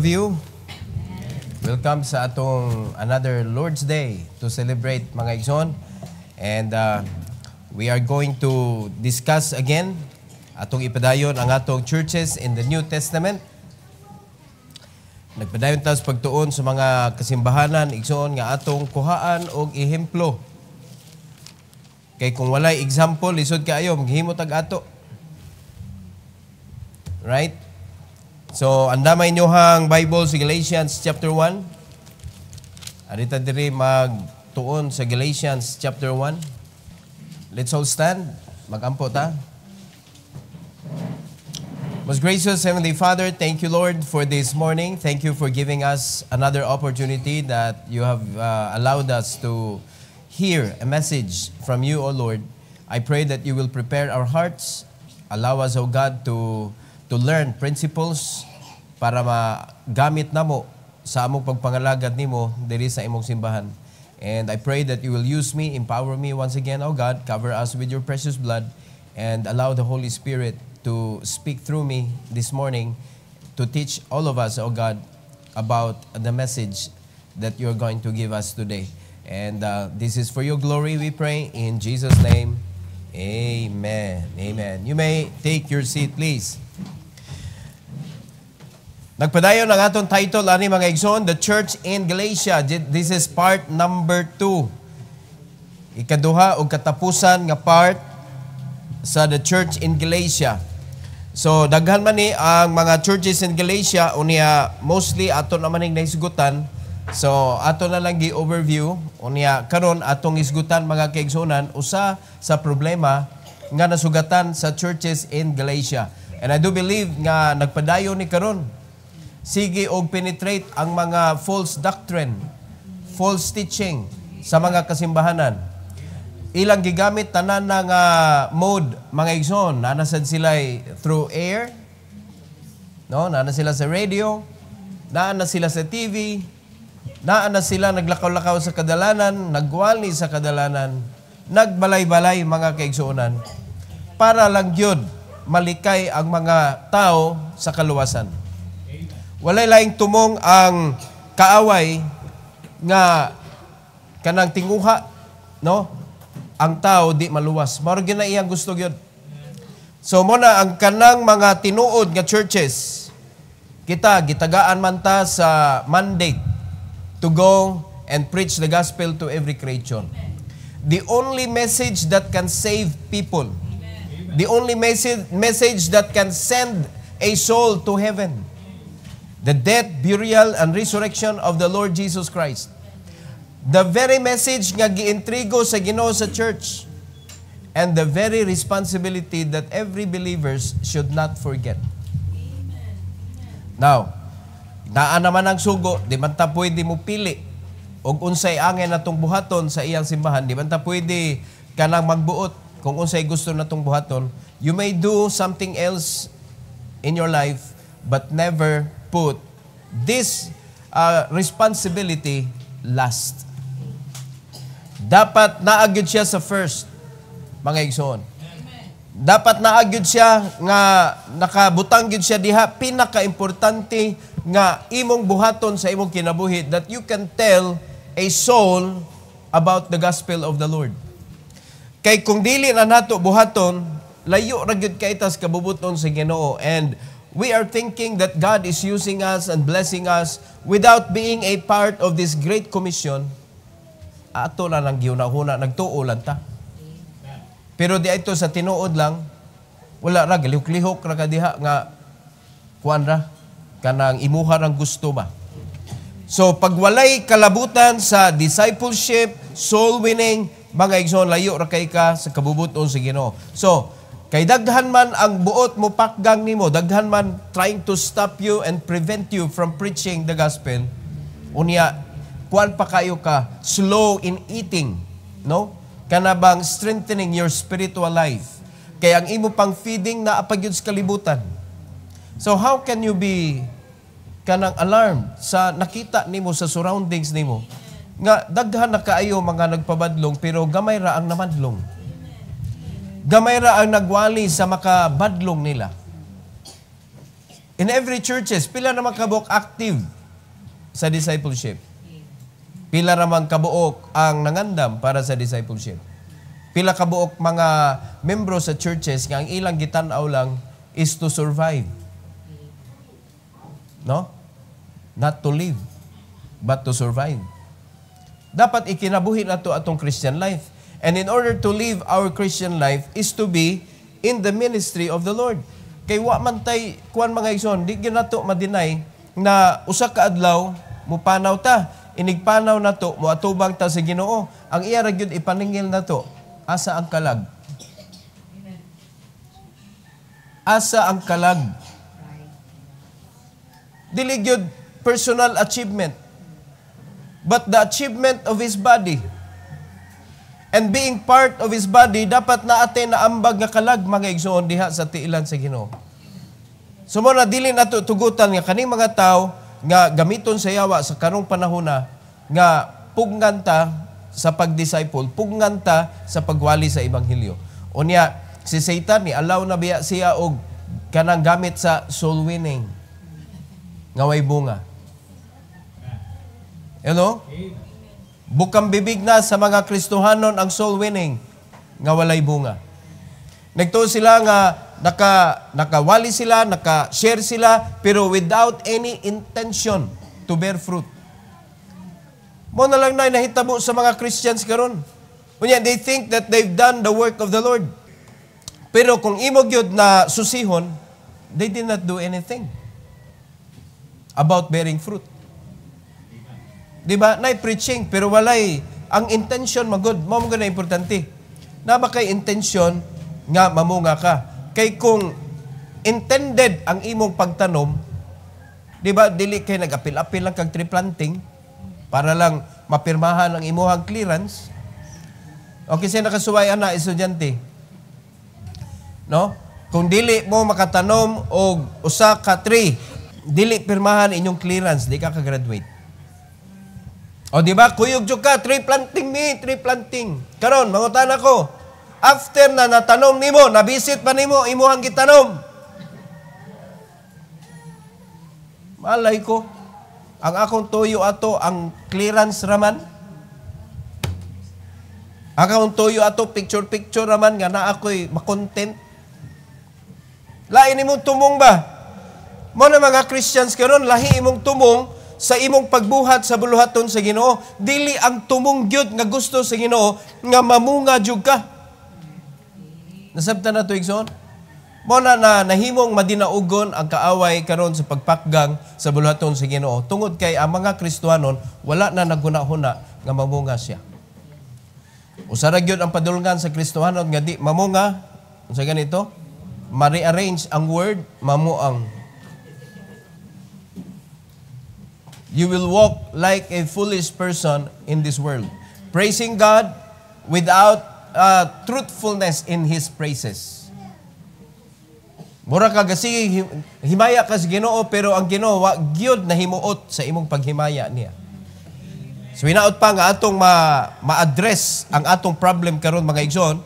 of you. Welcome sa atong another Lord's Day to celebrate mga igsoon. And uh, we are going to discuss again atong ipadayon ang atong churches in the New Testament. Nagpadayon tayo sa pagtuon sa mga kasimbahanan, igsoon nga atong kuhaan og ehemplo. Kay kung walay example, lisod kaayo, maghimo tag ato. Right? So, andamay nyo hang Bible sa Galatians chapter 1. Arita diri magtuon sa Galatians chapter 1. Let's all stand. Magampo ta. Most gracious Heavenly Father, thank you, Lord, for this morning. Thank you for giving us another opportunity that you have uh, allowed us to hear a message from you, O Lord. I pray that you will prepare our hearts. Allow us, O God, to to learn principles para magamit mo sa among pagpangalagad nimo diri sa imong simbahan. And I pray that you will use me, empower me once again, oh God, cover us with your precious blood, and allow the Holy Spirit to speak through me this morning to teach all of us, oh God, about the message that you're going to give us today. And uh, this is for your glory, we pray, in Jesus' name. Amen. Amen. You may take your seat, please. Nagpadayon ang atong title ani mga igsoon, The Church in Galatia. This is part number 2. Ikaduha og katapusan nga part sa The Church in Galatia. So daghan man ni ang mga churches in Galatia unya mostly ato na maning naisgutan. So ato na lang gi-overview unya karon atong isgutan mga kaigsonan usa sa problema nga nasugatan sa churches in Galatia. And I do believe nga nagpadayon ni karon sige og penetrate ang mga false doctrine, false teaching sa mga kasimbahanan. Ilang gigamit tanan na nga mode mga igsoon, nanasad sila through air, no? Nana sila sa radio, nana sila sa TV, naan na sila naglakaw-lakaw sa kadalanan, nagwali sa kadalanan, nagbalay-balay mga kaigsuunan para lang yun malikay ang mga tao sa kaluwasan. Walay laing tumong ang kaaway nga kanang tinguha, no? Ang tao di maluwas. Mao na iyang gusto gyud. So mo na ang kanang mga tinuod nga churches kita gitagaan man ta sa mandate to go and preach the gospel to every creation. The only message that can save people. The only message message that can send a soul to heaven the death, burial, and resurrection of the Lord Jesus Christ. The very message nga giintrigo sa Ginoo sa church and the very responsibility that every believers should not forget. Amen. Now, naa naman ang sugo, di man ta pwede mo pili og unsay angay natong buhaton sa iyang simbahan, di man ta pwede kanang magbuot kung unsay gusto natong buhaton. You may do something else in your life but never put this uh, responsibility last. Dapat naagyod siya sa first, mga igsoon. Dapat naagyod siya nga nakabutang gyud siya diha pinaka-importante nga imong buhaton sa imong kinabuhi that you can tell a soul about the gospel of the Lord. Kay kung dili na nato buhaton, layo ra gyud kay tas kabubuton sa Ginoo and we are thinking that God is using us and blessing us without being a part of this great commission, ato na lang giunahuna, nagtuulan ta. Pero di ito sa tinuod lang, wala ra, galihok-lihok ra kadiha nga kuan ra, kanang imuha ang gusto ba. So, pag walay kalabutan sa discipleship, soul winning, mga igsoon, layo ra kay ka sa kabubuton sa Ginoo. So, Kay daghan man ang buot mo pakgang nimo, daghan man trying to stop you and prevent you from preaching the gospel. Unya, kuan pa kayo ka slow in eating, no? Kanabang strengthening your spiritual life. Kay ang imo pang feeding na apagyud sa kalibutan. So how can you be kanang alarmed sa nakita nimo sa surroundings nimo? Nga daghan na kaayo mga nagpabadlong pero gamay ra ang namadlong. Gamay ra ang nagwali sa makabadlong nila. In every churches, pila na kabuok active sa discipleship. Pila ra kabuok ang nangandam para sa discipleship. Pila kabuok mga membro sa churches nga ang ilang gitanaw lang is to survive. No? Not to live, but to survive. Dapat ikinabuhi nato atong Christian life And in order to live our Christian life is to be in the ministry of the Lord. Kay wa man tay kuan mga igsoon, di ginato madinay na usa ka adlaw mupanaw ta, inigpanaw nato moatubang ta sa Ginoo. Ang iya ra gyud ipaningil nato asa ang kalag. Asa ang kalag. Dili gyud personal achievement but the achievement of his body and being part of His body, dapat na atin na ambag nga kalag mga igsoon diha sa tiilan sa Ginoo. So mo na dili nato tugutan nga kaning mga tao nga gamiton sa yawa sa karong panahon na nga pugnan ta sa pagdisciple, pugnan ta sa pagwali sa ebanghelyo. Unya si Satan ni allow na biya siya og kanang gamit sa soul winning. Ngaway bunga. Hello? You know? Bukang bibig na sa mga Kristohanon ang soul winning nga walay bunga. Nagtuo sila nga naka nakawali sila, naka-share sila pero without any intention to bear fruit. Mo na lang na nahitabo sa mga Christians karon. Unya they think that they've done the work of the Lord. Pero kung imo gyud na susihon, they did not do anything about bearing fruit. Di ba? Nay preaching pero walay ang intention magod. Mao mga na importante. Na ba kay intention nga mamunga ka. Kay kung intended ang imong pagtanom, di ba dili kay nagapil-apil lang kag tree planting para lang mapirmahan ang imuhang clearance. Okay, sa nakasuway ana estudyante. No? Kung dili mo makatanom og usa ka tree, dili pirmahan inyong clearance, di ka ka-graduate. O di ba, kuyog jud ka, tree planting ni, tree planting. Karon, mangutan ako. After na natanom nimo, nabisit pa nimo imuhang gitanom. Malay ko, ang akong tuyo ato ang clearance raman. Ang akong tuyo ato picture-picture raman nga na ako'y makontent. Lain imong tumong ba? Mo na mga Christians karon lahi imong tumong sa imong pagbuhat sa buluhaton sa Ginoo dili ang tumong gyud nga gusto sa Ginoo nga mamunga jud ka Nasabtan na to igsoon mo na na nahimong madinaugon ang kaaway karon sa pagpakgang sa buluhaton sa Ginoo tungod kay ang mga Kristohanon wala na naghuna-huna nga mamunga siya Usa ra gyud ang padulngan sa Kristohanon nga di mamunga unsa ganito ma-rearrange ang word mamuang You will walk like a foolish person in this world, praising God without uh, truthfulness in His praises. Mura ka kasi, himaya ka sa ginoo, pero ang ginoo, gyud na himuot sa imong paghimaya niya. So hinaot pa nga atong ma- ma-address ang atong problem karon mga igsoon.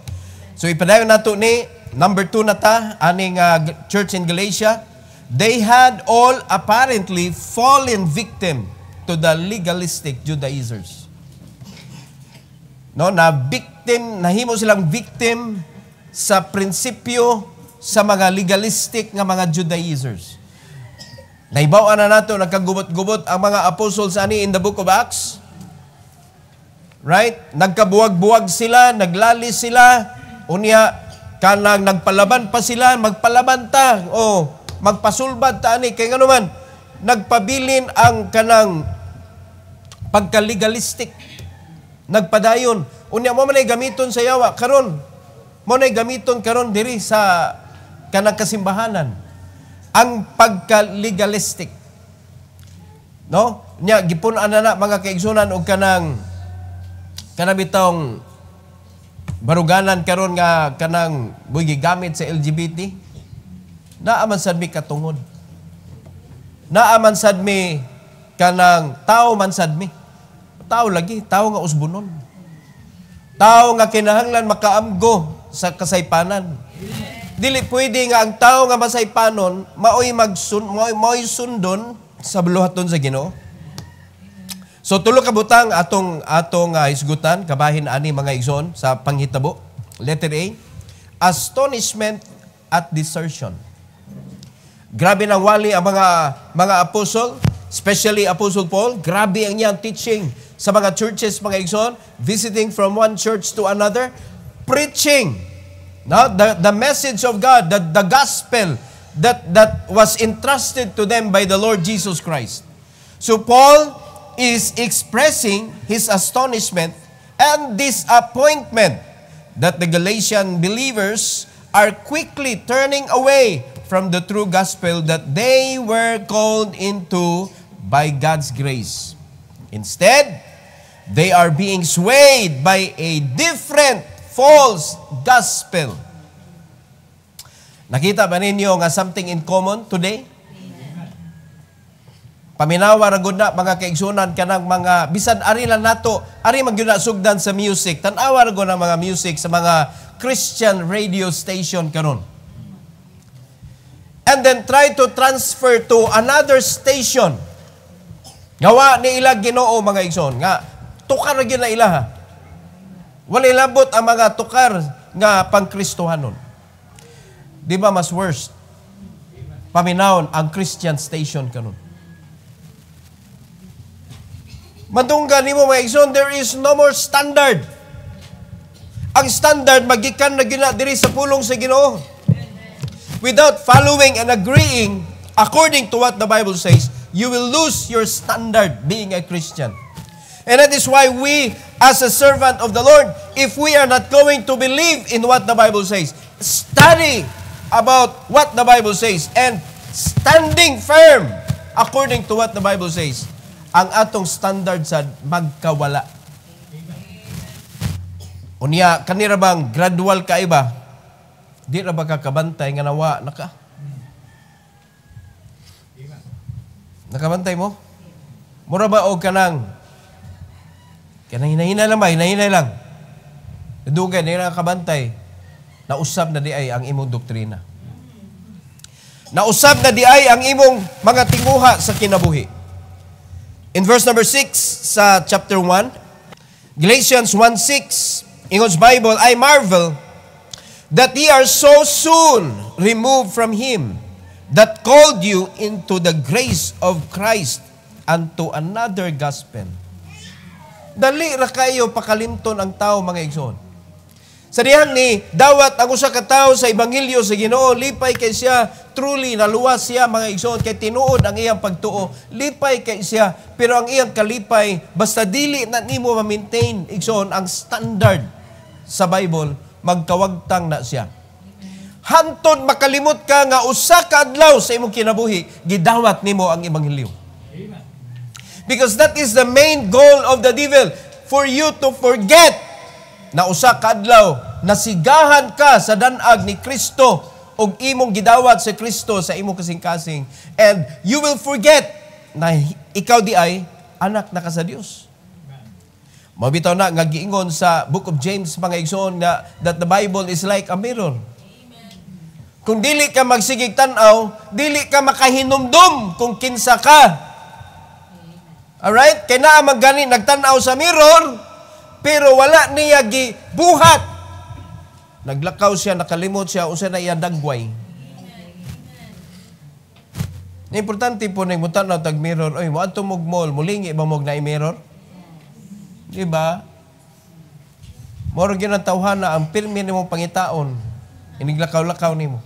So ipadayon nato ni number 2 na ta aning uh, church in Galatia They had all apparently fallen victim to the legalistic Judaizers. No, na victim, nahimo silang victim sa prinsipyo sa mga legalistic nga mga Judaizers. Naibaw na nato, nagkagubot-gubot ang mga apostles ani in the book of Acts. Right? Nagkabuwag-buwag sila, naglali sila, unya, kanang nagpalaban pa sila, magpalaban ta. Oh, magpasulbad tani kay nganuman nagpabilin ang kanang pagkalegalistic nagpadayon unya mo man gamiton sa yawa karon mo na gamiton karon diri sa kanang kasimbahanan ang pagkalegalistic no nya gipun ana na mga kaigsoonan og kanang kanang bitong baruganan karon nga kanang buhi gigamit sa LGBT Naaman sad mi katungod. Naaman sad mi kanang tao man sad mi. Tao lagi, tao nga usbunon. Tao nga kinahanglan makaamgo sa kasaypanan. Dili pwede nga ang tao nga masaypanon maoy magsun maoy, maoy sundon sa buluhaton sa Ginoo. So tulo ka butang atong atong uh, isgutan kabahin ani mga igsoon sa panghitabo. Letter A, astonishment at desertion. Grabe na wali ang mga mga apostle, especially Apostle Paul. Grabe ang niyang teaching sa mga churches, mga igsoon, visiting from one church to another, preaching. No? the, the message of God, the, the gospel that, that was entrusted to them by the Lord Jesus Christ. So Paul is expressing his astonishment and disappointment that the Galatian believers are quickly turning away from the true gospel that they were called into by God's grace. Instead, they are being swayed by a different false gospel. Nakita ba ninyo nga something in common today? Paminawa ra gud na mga kaigsunan kanang mga bisan ari lang nato, ari magyuna sugdan sa music. Tan-awa ra na mga music sa mga Christian radio station karon and then try to transfer to another station. Ngawa ni ila Ginoo mga igsoon nga tukar gyud na ila ha. Wala labot ang mga tukar nga pangkristohanon. Di ba mas worst? Paminawon ang Christian station kanon. Madungga nimo mga igsoon, there is no more standard. Ang standard magikan na gina diri sa pulong sa Ginoo without following and agreeing according to what the Bible says, you will lose your standard being a Christian. And that is why we, as a servant of the Lord, if we are not going to believe in what the Bible says, study about what the Bible says and standing firm according to what the Bible says, ang atong standard sa magkawala. Unya, kanira bang gradual kaiba? Di ra ba kakabantay nga nawa naka ka? Nakabantay mo? Mura ba og kanang? Kanang hinahina lang ba? Hinahina lang. Nadugay, di na kabantay. Nausab na di ay ang imong doktrina. Nausab na di ay ang imong mga tinguha sa kinabuhi. In verse number 6 sa chapter 1, Galatians 1.6, Ingon's Bible, I marvel that ye are so soon removed from him that called you into the grace of Christ unto another gospel. Dali ra kayo pakalimton ang tao mga igsoon. Sa dihang ni dawat ang usa ka tawo sa ebanghelyo sa Ginoo lipay kay siya truly naluwas siya mga igsoon kay tinuod ang iyang pagtuo lipay kay siya pero ang iyang kalipay basta dili na nimo ma-maintain igsoon ang standard sa Bible magkawagtang na siya. Hantod makalimot ka nga usa ka adlaw sa imong kinabuhi, gidawat nimo ang ebanghelyo. Because that is the main goal of the devil, for you to forget na usa ka adlaw nasigahan ka sa danag ni Kristo og imong gidawat sa Kristo sa imong kasing-kasing and you will forget na ikaw di ay anak na ka sa Dios. Mabitaw na nga giingon sa Book of James mga igsoon na that the Bible is like a mirror. Amen. Kung dili ka magsigig tan-aw, dili ka makahinumdum kung kinsa ka. Alright? Kaya na ang gani nagtan-aw sa mirror, pero wala niya gibuhat. Naglakaw siya, nakalimot siya, usa na iya dagway. Importante po na yung tag mirror, oy, mo mugmol, mulingi ba mo na i mirror? Di ba? Moro gyud ang tawhana ang pilmi nimo pangitaon iniglakaw-lakaw nimo.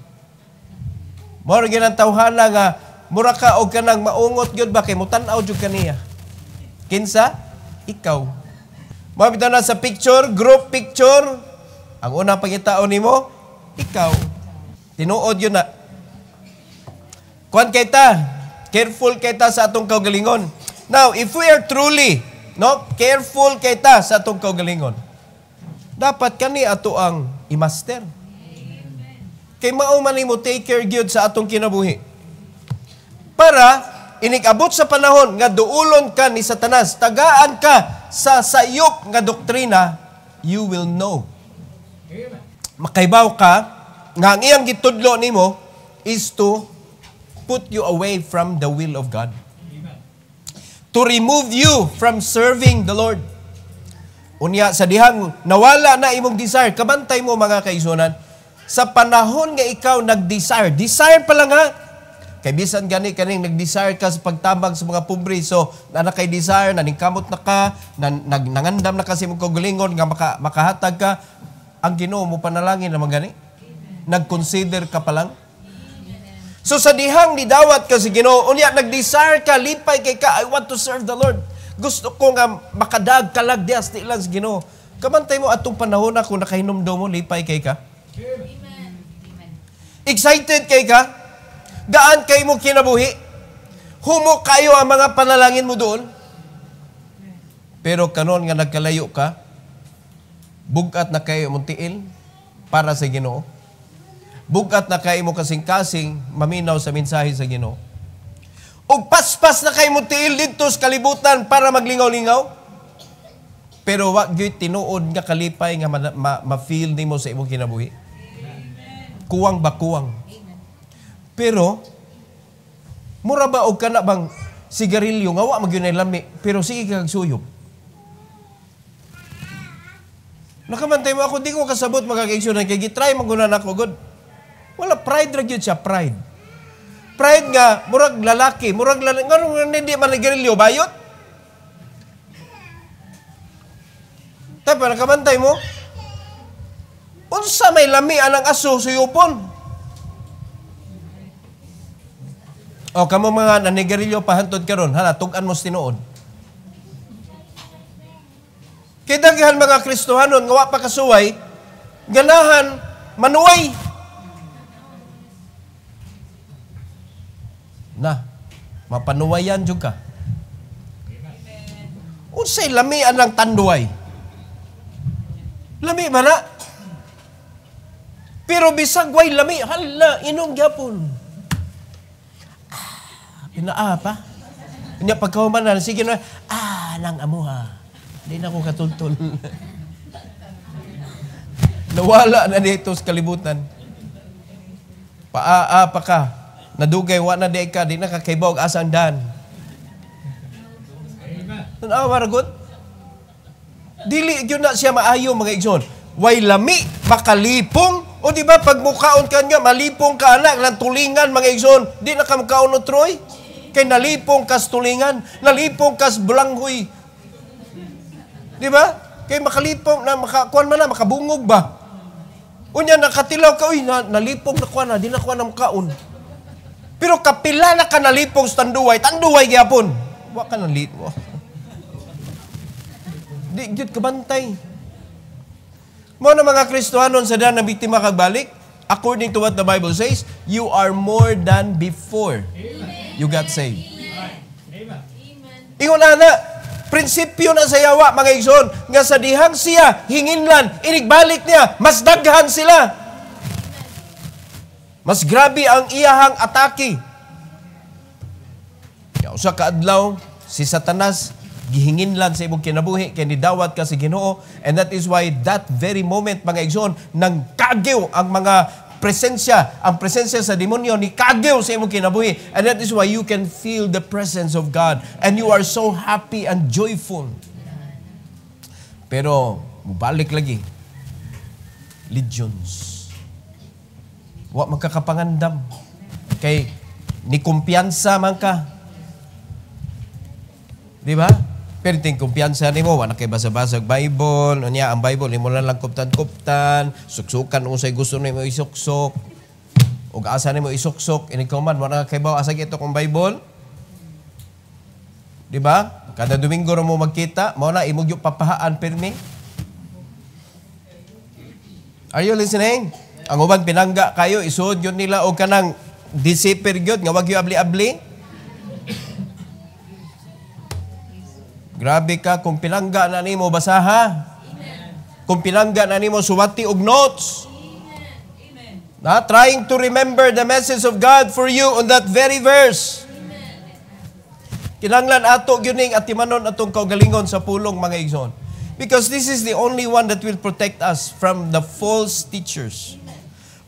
Moro gyud ang tawhana nga mura ka og kanang maungot gyud ba kay mutan-aw jud kaniya. Kinsa? Ikaw. Mabitaw na sa picture, group picture. Ang una pangitaon nimo, ikaw. Tinuod yun na. Kuan kay ta, careful kay ta sa atong kaugalingon. Now, if we are truly No? Careful kay ta sa atong kaugalingon. Dapat kani ato ang imaster. Kay mao man imo take care gyud sa atong kinabuhi. Para inikabot sa panahon nga duulon ka ni Satanas, tagaan ka sa sayok nga doktrina, you will know. Makaibaw ka nga ang iyang gitudlo nimo is to put you away from the will of God to remove you from serving the Lord. Unya sa dihang nawala na imong desire, kabantay mo mga kaisunan, sa panahon nga ikaw nag-desire, desire lang nga, kay bisan gani kaning nag-desire ka sa pagtabang sa mga pobre, so na kay desire, naningkamot na ka, na, nag, nangandam na kasi mong kagulingon, nga maka, makahatag ka, ang ginoo mo panalangin naman gani, nag-consider ka pa lang, So sa dihang dawat ka si Ginoo, unya nag-desire ka lipay kay ka I want to serve the Lord. Gusto ko nga makadag kalag diha sa ilang sa Ginoo. Kamantay mo atong panahon na kung nakahinom daw mo lipay kay ka. Amen. Excited kay ka? Gaan kay mo kinabuhi? Humo kayo ang mga panalangin mo doon? Pero kanon nga nagkalayo ka, bugat na kayo muntiin para sa Ginoo bugat na kay mo kasing-kasing maminaw sa mensahe sa Ginoo. Og paspas na kay mo tiil didto sa kalibutan para maglingaw-lingaw. Pero wa gyud tinuod nga kalipay nga ma-feel ma, nimo sa imong kinabuhi. Kuwang ba kuwang? Pero mura ba og kana bang sigarilyo nga wa magyud lami pero sige kag suyob. Nakamantay mo ako, di ko kasabot magkakaigsunan kay gitry maguna na ako, God. Wala, pride ra gyud siya, pride. Pride nga, murag lalaki, murag lalaki, nga hindi man nagarilyo, bayot. Tay, para kamantay mo. Unsa may lami anang aso sa yupon? O kamo mga nanigarilyo pahantod karon, hala tugan mo tinuod. Kay daghan mga Kristohanon nga wa pa kasuway, ganahan manuway na mapanuwayan jud ka. Unsay lami anang tanduay? Lami ba na? Pero bisag way lami, hala, inong gyapon. Ah, inaa ah, pa. Hindi pagkaumanan, sige na, ah, nang amuha. Hindi na ko katultol. Nawala na dito sa kalibutan. Paa-apa ah, ah, ka. Nadugay, wa na deka di nakakaibog, asang dan. Tanaw, maragot. Dili, yun na siya maayo, mga igsoon. Way lami, makalipong, o di ba pag mukaon ka malipong ka anak, lang tulingan, mga igsoon, di na ka no troy. Kay nalipong kas tulingan, nalipong kas blanghoy. Di ba? Kay makalipong, na makakuan man na, makabungog ba? Unya nakatilaw ka, uy, na, nalipong na kuan na, di na kuan na mukaon. Pero kapila na ka nalipog sa tanduway, tanduway gyapon. Wa ka nalipog. Di gyud kabantay. Mo na mga Kristohanon sa dan na biktima kagbalik, according to what the Bible says, you are more than before Amen. you got saved. Amen. Ingon ana, prinsipyo na sa yawa mga igsoon nga sa dihang siya hinginlan inigbalik niya mas daghan sila. Mas grabe ang iyahang atake. Kaya Kausa kaadlaw si Satanas gihingin gihinginlan sa imong kinabuhi kay dawat ka si Ginoo and that is why that very moment mga igsoon nang kagiw ang mga presensya ang presensya sa demonyo ni kagiw sa imong kinabuhi and that is why you can feel the presence of God and you are so happy and joyful pero mubalik lagi legions Wa magkakapangandam. Kay ni kumpiyansa man ka. Di ba? Perting kumpiyansa ni mo, wala kay basag-basag Bible, unya ang Bible nimo lang lang kuptan-kuptan, suksukan sa'y gusto nimo isuksok. Ug asa nimo isuksok, ini man wala kay bawa asa ito kung Bible. Di ba? Kada Domingo mo magkita, mo na imong papahaan permi. Are you listening? Ang uban pinangga kayo, isuod yun nila o kanang disiper yun, nga wag wagyo abli-abli. Grabe ka, kung pilangga na nimo, basaha. Amen. Kung pilangga na nimo, suwati og notes. Amen. Na, trying to remember the message of God for you on that very verse. Kinanglan ato gyuning at timanon atong kaugalingon sa pulong mga igsoon. Because this is the only one that will protect us from the false teachers.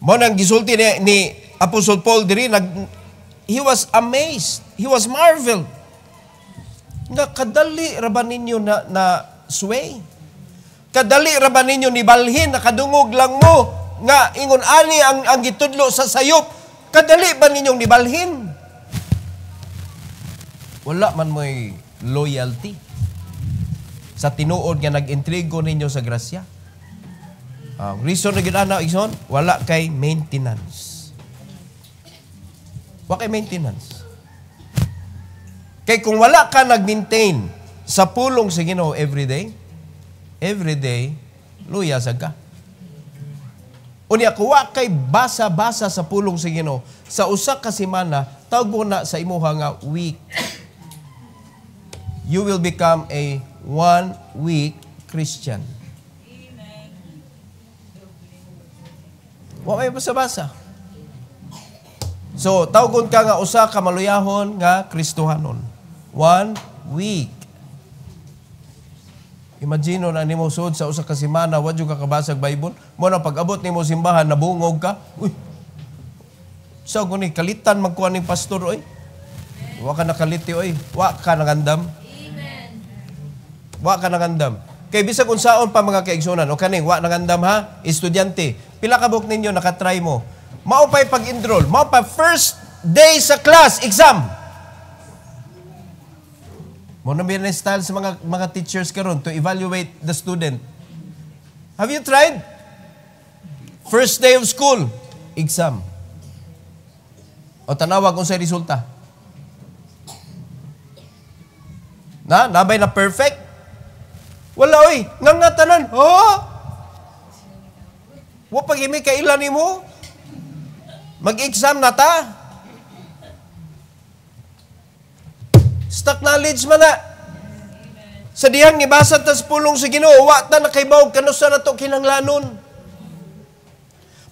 Mo nang gisulti ni, ni Apostle Paul diri nag he was amazed, he was marveled. Nga kadali raban ninyo na na sway? Kadali raban ninyo ni balhin nakadungog lang mo nga ingon ani ang ang gitudlo sa sayop. Kadali ba ninyong Balhin? Wala man may loyalty sa tinuod nga nag-intrigo ninyo sa grasya. Uh, reason na ginanaw, Igson, wala kay maintenance. Wala kay maintenance. Kay kung wala ka nag-maintain sa pulong sa Ginoo every day, every day luya sa ka. Unya kuwa kay basa-basa sa pulong sa Ginoo sa usa ka semana tawag na sa imuha nga week. You will become a one week Christian. Wa may basa-basa. So, tawgon ka nga usa ka maluyahon nga Kristohanon. One week. Imagino na nimo sud sa usa ka semana wa jud ka kabasag Bible. Mo na pag-abot nimo simbahan nabungog ka. Uy. so, ni kalitan magkuha ni pastor oy. Wa ka nakaliti oy. Wa ka nangandam. Amen. Wa ka nangandam. Kay bisag unsaon pa mga kaigsoonan o kaning wa nangandam ha, estudyante pila ka book ninyo nakatry mo. Mao pay pag-enroll, mao pa first day sa class exam. Mo na na style sa mga mga teachers karon to evaluate the student. Have you tried? First day of school, exam. O tanawag kung sa resulta. Na, nabay na perfect? Wala oy, nga nga Oh, Wa pag imi kailan nimo? Mag-exam na ta? Stock knowledge man na. Sa dihang nibasa tas pulong sa Ginoo, wa ta nakahibaw kano sa nato kinanglanon.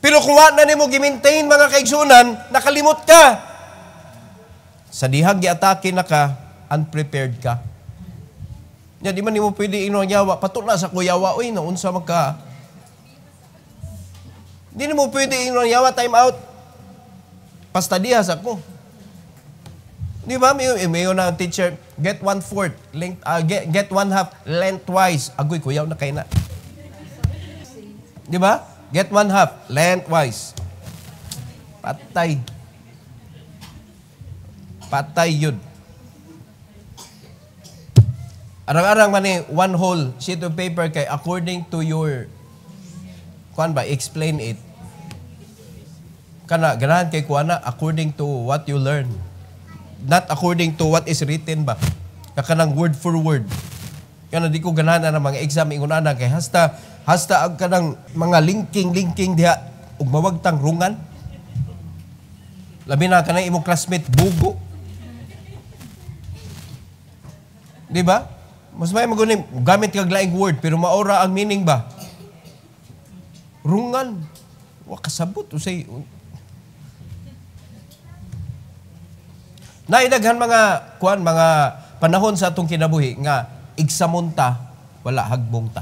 Pero kung wa na nimo gi-maintain mga kaigsunan, nakalimot ka. Sa dihang giatake na ka, unprepared ka. Nya di man nimo pwede ino yawa, patula sa kuyawa oy no unsa man hindi mo pwede ingon yawa time out. Pastadihas ako. Di ba? May, eh, may na teacher, get one fourth, length, uh, get, get one half, lengthwise. Agoy, kuyaw na kayo na. Di ba? Get one half, lengthwise. Patay. Patay yun. Arang-arang man eh, one whole sheet of paper kay according to your kuan ba explain it kana ganahan kay kuana according to what you learn not according to what is written ba kanang word for word kana di ko ganahan na mga exam ingon ana kay hasta hasta ang kanang mga linking linking diha ug mawagtang rungan labi na kanang imong classmate bugo di ba mas may magunim gamit kag laing word pero maura ang meaning ba rungan. wa Wakasabot. Usay, na idaghan mga kuan mga panahon sa atong kinabuhi nga igsamunta wala hagbong ta.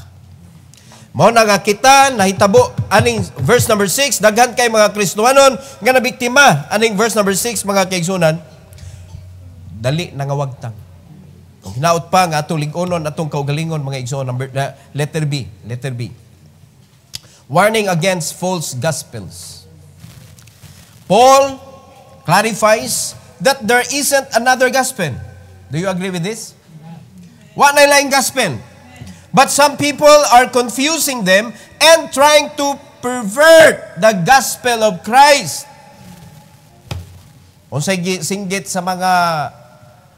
Mao na nga kita nahitabo aning verse number 6 daghan kay mga Kristohanon nga nabiktima aning verse number 6 mga kaigsunan dali na nga wagtang. Kung hinaot pa nga atong lig atong kaugalingon mga igsoon number uh, letter B, letter B warning against false gospels. Paul clarifies that there isn't another gospel. Do you agree with this? What na lang gospel. But some people are confusing them and trying to pervert the gospel of Christ. O singgit sa mga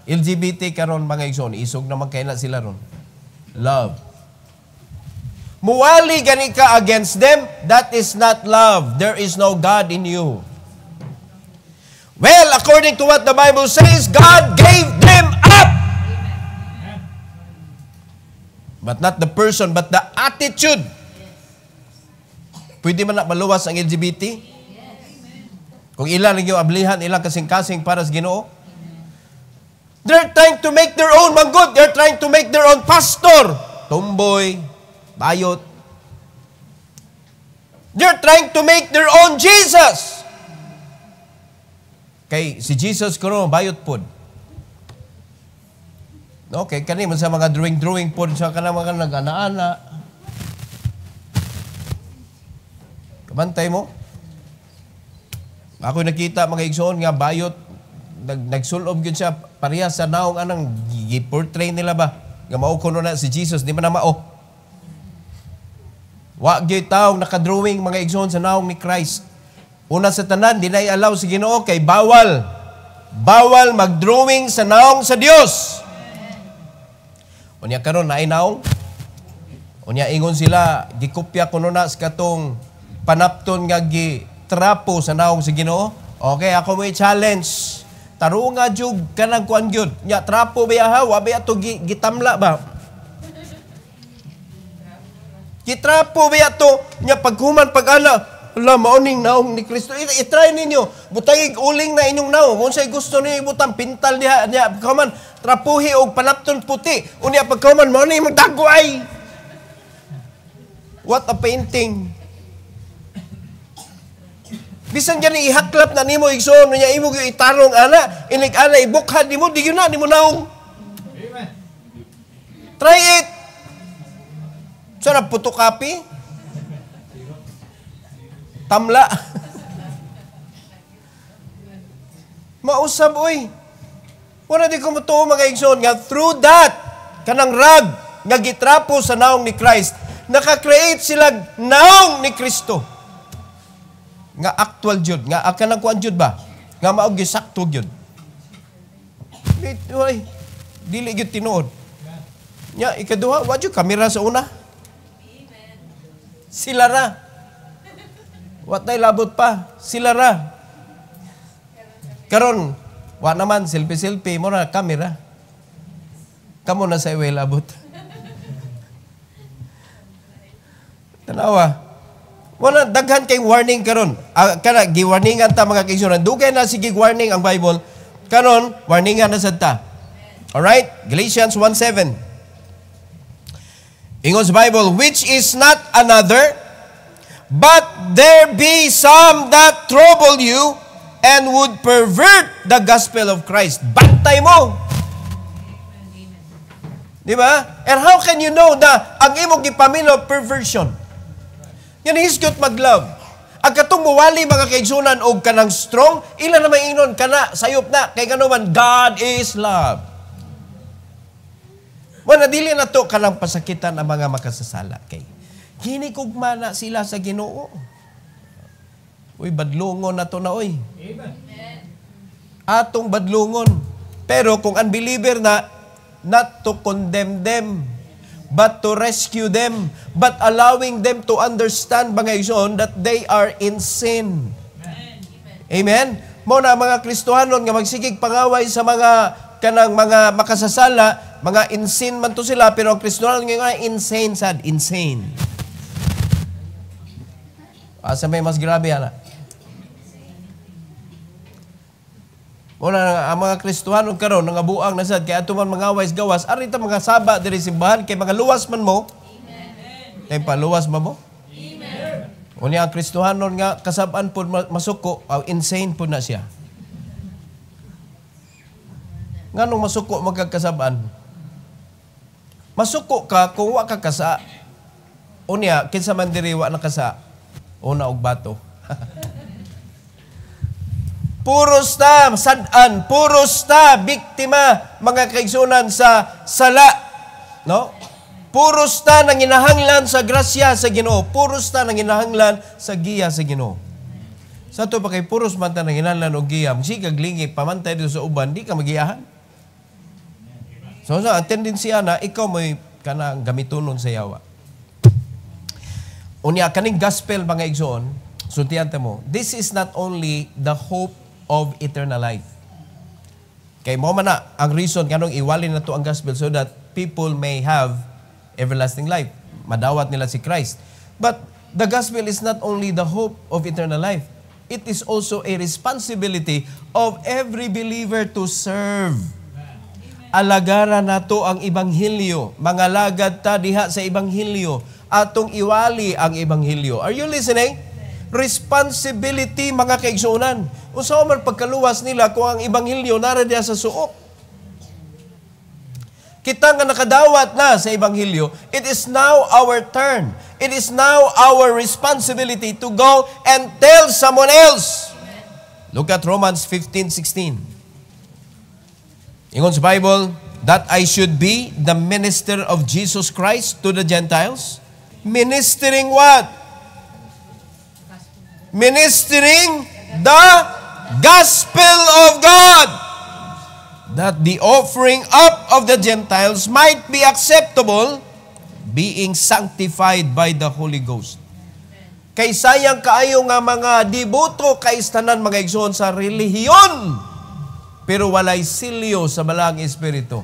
LGBT karon mga igsoon, isog naman kay na sila ron. Love Muwali gani ka against them, that is not love. There is no God in you. Well, according to what the Bible says, God gave them up. But not the person, but the attitude. Pwede man na maluwas ang LGBT? Kung ilan ang ablihan, ilang kasing-kasing para sa ginoo? They're trying to make their own manggod. They're trying to make their own pastor. Tomboy bayot. They're trying to make their own Jesus. Kay si Jesus kuno bayot pod. No, kay kani man sa mga drawing-drawing pod sa kana mga nagana-ana. Kabantay mo. Ako nakita mga igsoon nga bayot nag nagsulob gyud siya pareha sa naong anang gi-portray nila ba nga mao kuno na si Jesus di man na mao. Wa gyud taw nakadrawing mga igsoon sa naong ni Christ. Una sa tanan dinay allow sa Ginoo kay bawal. Bawal magdrawing sa naong sa Dios. Unya karon naay naong Unya ingon sila gikopya kuno na sa katong panapton nga gi trapo sa naong sa Ginoo. Okay, ako mo challenge Taro nga jug kanang kuan gyud. Nya trapo ba ha? Wa ba ato gitamla ba? Kitrapo ba to nya paghuman pag-ana. Ala, mauning naong ni Kristo. I- try ninyo. Butangig uling na inyong naong. Kung sa'y gusto ninyo ibutang pintal niya, niya pagkaman, trapuhi o palapton puti. Unya pagkaman, mauning mong dagway. What a painting. Bisan gani ihaklap na nimo igsoon niya imo gyud itarong ana, inig ana ibukhad nimo di na nimo naong. Amen. Try it. So, nagputokapi? Tamla? Mausab, oy. Wala di ko matuo mga igsoon nga through that, kanang rag, nga gitrapo sa naong ni Christ, nakakreate sila naong ni Kristo. Nga actual jud, nga akan ang kuan jud ba? Nga mao gisakto jud. Bitoy, dili gyud tinuod. Nya ikaduha, wa jud kamera sa una. Sila ra. Watay labot pa. Sila ra. Karon, wa naman silpi-silpi mo na kamera. Kamo na sa iway labot. Tanawa. Wala daghan kay warning karon. Uh, kana giwarningan ta mga kaigsunan. Dugay na sige warning ang Bible. Karon warningan na sad ta. All right? Galatians 1:7. Ingon sa Bible, which is not another, but there be some that trouble you and would pervert the gospel of Christ. Bantay mo! Di ba? And how can you know na ang imong gipamilo perversion? Yan hisgot maglove. Ang katong muwali mga kaigsunan og kanang strong, ilan na maingon kana sayop na kay kanuman God is love. Mo na dili na to kanang pasakitan ang mga makasasala kay kini kugmana sila sa Ginoo. Uy badlungon na to na oy. Amen. Atong badlungon. Pero kung unbeliever na not to condemn them but to rescue them but allowing them to understand mga igsoon that they are in sin. Amen. Amen. Mo na mga Kristohanon nga magsigig pangaway sa mga kanang mga makasasala, mga insane man to sila, pero ang Kristo Kristohanon ngayon insane sad, insane. Asa ah, may mas grabe ana? Muna ang mga Kristohanon karon nangabuang na sad kay atuman mga wise gawas ari ta mga saba diri simbahan kay mga luwas man mo. Amen. Kay paluwas ba mo? Amen. Unya ang Kristohanon nga kasab-an pud masuko, insane pud na siya. Nganong masuko magkakasabaan? Masuko ka kung wa ka kasa. Unya, kinsa man diriwa wa na kasa. Una og bato. puro na sadan, puro na biktima mga kaigsunan sa sala. No? Puro na inahanglan sa grasya sa Ginoo. Puro na inahanglan sa giya sa Ginoo. Sa to pa kay puros man ta inahanglan og giya, sigag lingi pamantay sa uban, di ka magiyahan. So, so ang tendensiya na, ikaw may kanang gamitunon sa yawa. Unya, kaning gospel mga igsoon, suntiyan mo, this is not only the hope of eternal life. Kay mo man na, ang reason kanong iwalin na to ang gospel so that people may have everlasting life. Madawat nila si Christ. But the gospel is not only the hope of eternal life. It is also a responsibility of every believer to serve alagara nato ang Ibanghilyo, lagad ta diha sa Ibanghilyo, atong iwali ang Ibanghilyo. Are you listening? Responsibility mga kaigsunan. Usaw man pagkaluwas nila kung ang Ibanghilyo nara diya sa suok. Kita nga nakadawat na sa Ibanghilyo, it is now our turn. It is now our responsibility to go and tell someone else. Look at Romans 15:16. Ingon sa Bible, that I should be the minister of Jesus Christ to the Gentiles? Ministering what? Ministering the gospel of God. That the offering up of the Gentiles might be acceptable, being sanctified by the Holy Ghost. Kay sayang kaayo nga mga diboto kay tanan mga igsoon sa relihiyon pero walay silyo sa malang espiritu.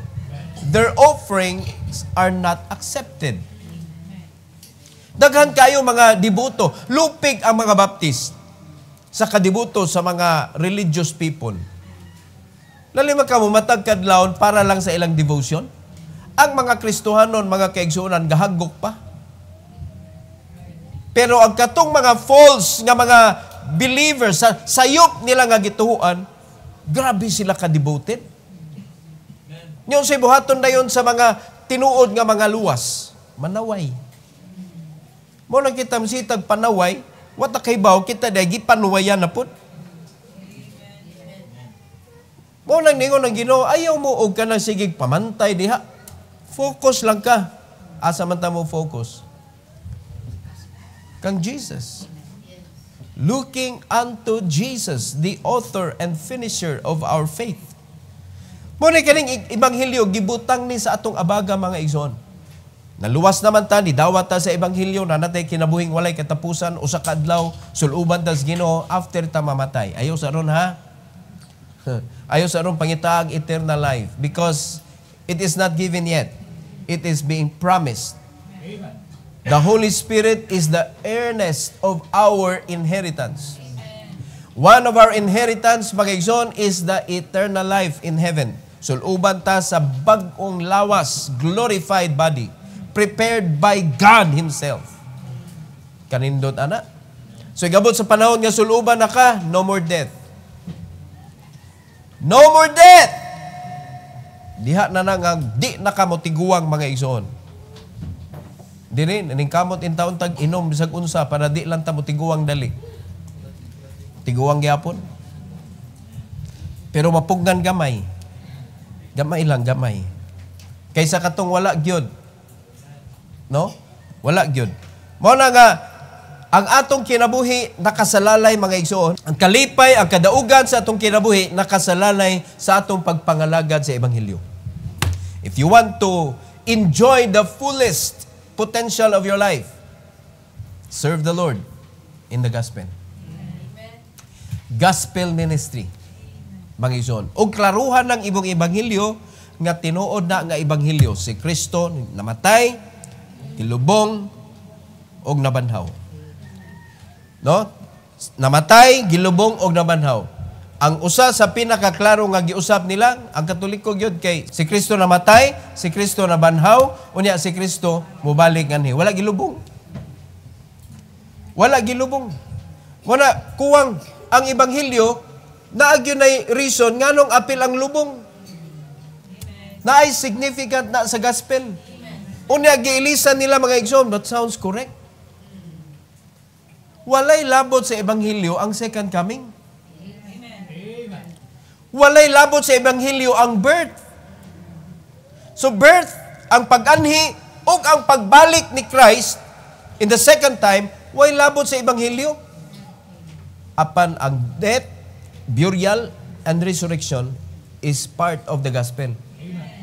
Their offerings are not accepted. Daghan kayo mga dibuto. Lupig ang mga Baptist sa kadibuto sa mga religious people. Lalima ka mo, matag kadlawon para lang sa ilang devotion. Ang mga Kristohanon, mga kaigsuunan, gahagok pa. Pero ang katong mga false nga mga believers sa sayop nila nga gituhuan, grabe sila ka-devoted. Nyon si buhaton dayon sa mga tinuod nga mga luwas, manaway. Mo lang kita masitag panaway, what kaybaw kita dagi panuwayan na pud. Mo lang ningon ang Ginoo, ayaw mo og kana sige pamantay diha. Focus lang ka. Asa man ta mo focus? Kang Jesus looking unto Jesus, the author and finisher of our faith. Muna kaning ebanghelyo gibutang ni sa atong abaga mga igsoon. Naluwas naman ta ni dawat ta sa ebanghelyo na natay kinabuhing walay katapusan usa ka suluban das Ginoo after ta mamatay. Ayo sa ron ha. Ayo sa ron pangitaag eternal life because it is not given yet. It is being promised. Amen. The Holy Spirit is the earnest of our inheritance. One of our inheritance, mga is the eternal life in heaven. Suluban ta sa bagong lawas, glorified body, prepared by God Himself. Kanindot, ana? So, igabot sa panahon nga suluban na ka, no more death. No more death! Diha na na nga, di na ka motiguang mga igsoon Diri, ning kamot in taon tag inom bisag unsa para di lang tamo tiguang dali. Tiguang gyapon. Pero mapugnan gamay. Gamay lang gamay. Kaysa katong wala gyud. No? Wala gyud. Mao na nga ang atong kinabuhi nakasalalay mga igsoon. Ang kalipay, ang kadaugan sa atong kinabuhi nakasalalay sa atong pagpangalagad sa ebanghelyo. If you want to enjoy the fullest potential of your life. Serve the Lord in the gospel. Amen. Gospel ministry. Mga ison. O klaruhan ng ibong ebanghelyo nga tinuod na nga ebanghelyo. Si Kristo namatay, gilubong, o nabanhaw. No? Namatay, gilubong, o nabanhaw. Ang usa sa pinakaklaro nga giusap nila, ang katoliko gyud kay si Kristo namatay, si Kristo nabanhaw, unya si Kristo mubalik nganhi. Wala gilubong. Wala gilubong. Wala kuwang ang ebanghelyo naagyo nay reason nganong apil ang lubong. Naay significant na sa gospel. Unya giilisan nila mga igsoon, that sounds correct. Walay labot sa ebanghelyo ang second coming. Walay labot sa Ebanghelyo ang birth. So birth, ang pag-anhi, o ang pagbalik ni Christ in the second time, way labot sa Ebanghelyo. Apan ang death, burial, and resurrection is part of the gospel.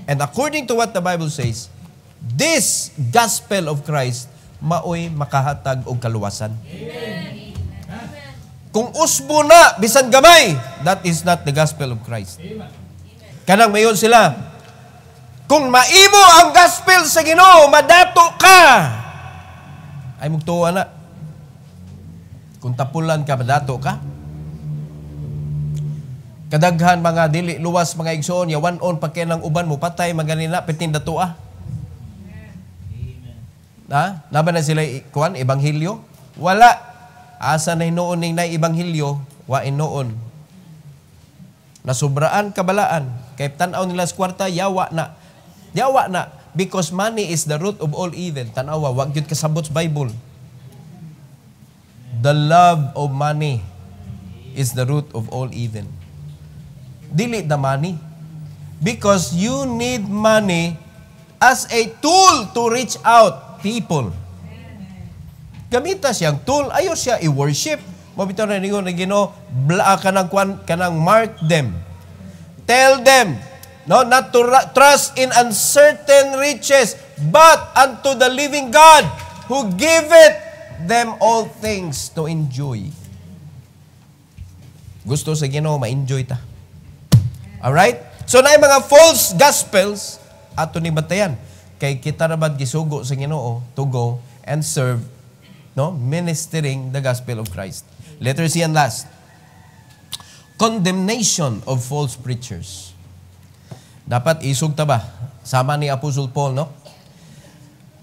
And according to what the Bible says, this gospel of Christ maoy makahatag og kaluwasan. Amen. Kung usbo na, bisan gamay, that is not the gospel of Christ. Amen. Kanang mayon sila. Kung maimo ang gospel sa Ginoo, madato ka. Ay mugtuwa na. Kung tapulan ka, madato ka. Kadaghan mga dili luwas mga igsoon, ya one on pa ng uban mo patay maganina pitin datoa. Ah. Amen. Ha? Ah, naban na sila kuan ebanghelyo? Wala Asa na inoon ning na ibanghilyo, wa inoon. Nasubraan kabalaan. Kay tanaw nila sa kwarta, yawa na. Yawa na. Because money is the root of all evil. Tanawa, wag yun kasabot sa Bible. The love of money is the root of all evil. Dili the money. Because you need money as a tool to reach out people gamita siyang tool ayo siya i-worship mabitaw na ninyo na Ginoo ah, kanang kanang mark them tell them no not to trust in uncertain riches but unto the living God who giveth them all things to enjoy gusto sa Ginoo ma-enjoy ta all right so na mga false gospels ato ni batayan kay kita na bad gisugo sa Ginoo to go and serve no? Ministering the gospel of Christ. Letter C and last. Condemnation of false preachers. Dapat isog ta ba? Sama ni Apostle Paul, no?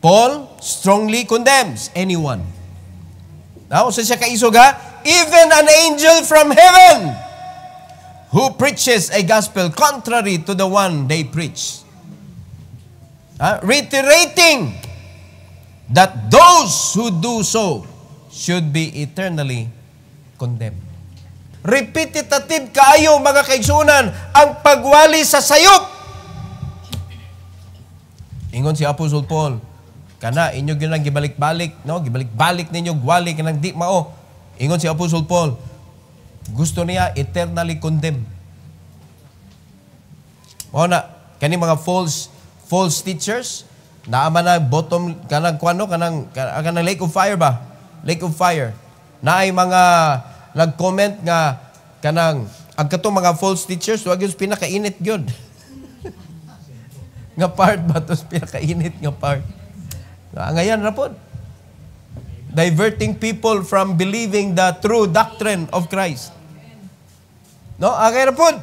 Paul strongly condemns anyone. Now, sa siya kaisog ha? Even an angel from heaven who preaches a gospel contrary to the one they preach. Ha? Reiterating that those who do so should be eternally condemned. Repetitive kaayo mga kaigsunan ang pagwali sa sayop. Ingon si Apostle Paul, kana inyo gilang gibalik-balik, no? Gibalik-balik ninyo gwali kanang di mao. Ingon si Apostle Paul, gusto niya eternally condemned. Mao na kani mga false false teachers Naama na bottom kanang kuano kanang kanang lake of fire ba? Lake of fire. Naay mga nag-comment nga kanang ang kato mga false teachers wag yun pinakainit gyud. nga part ba tos pinakainit nga part. nga, ah, Ngayon ra pod. Diverting people from believing the true doctrine of Christ. No, agay ra pod.